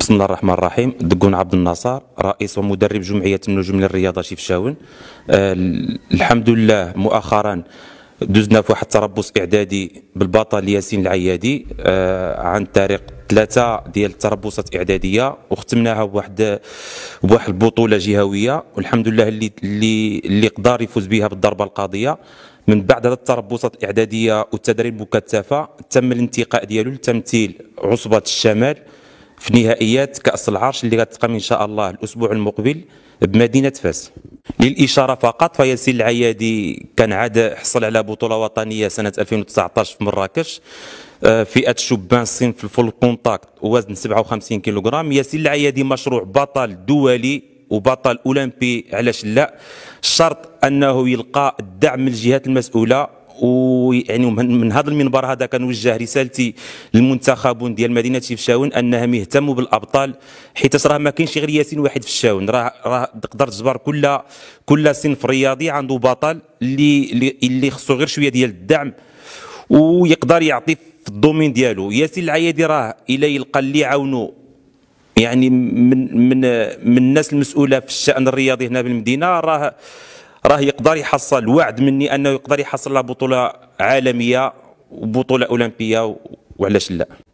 بسم الله الرحمن الرحيم دقون عبد الناصر رئيس ومدرب جمعية النجوم للرياضة شيف شاون أه الحمد لله مؤخرا دوزنا في واحد التربص إعدادي بالبطل ياسين العيادي أه عن طريق ثلاثة ديال التربصات إعدادية وختمناها بواحد بواحد البطولة جهوية والحمد لله اللي اللي اللي قدر يفوز بها بالضربة القاضية من بعد هذه التربصات الإعدادية والتدريب المكثفة تم الانتقاء ديالو لتمثيل عصبة الشمال في نهائيات كأس العرش اللي غتقام إن شاء الله الأسبوع المقبل بمدينة فاس للإشارة فقط فياسين العيادي كان عاد حصل على بطولة وطنية سنة 2019 في مراكش آه، فئة شبان الصين في الفول كونتاكت وزن 57 كيلوغرام ياسين العيادي مشروع بطل دولي وبطل اولمبي علاش لا شرط انه يلقى الدعم من الجهات المسؤوله ويعني من هذا المنبر هذا كنوجه رسالتي للمنتخبون ديال مدينه فشاون انهم يهتموا بالابطال حيت راه ما كاينش غير ياسين واحد في الشاون راه راه تقدر تجبر كل كل صنف رياضي عنده بطل اللي اللي خصو غير شويه ديال الدعم ويقدر يعطي في الدومين ديالو ياسين العيادي راه الا يلقى اللي عاونو يعني من من من الناس المسؤوله في الشان الرياضي هنا بالمدينه راه راه يقدر يحصل وعد مني انه يقدر يحصل بطوله عالميه وبطوله اولمبيه وعلاش لا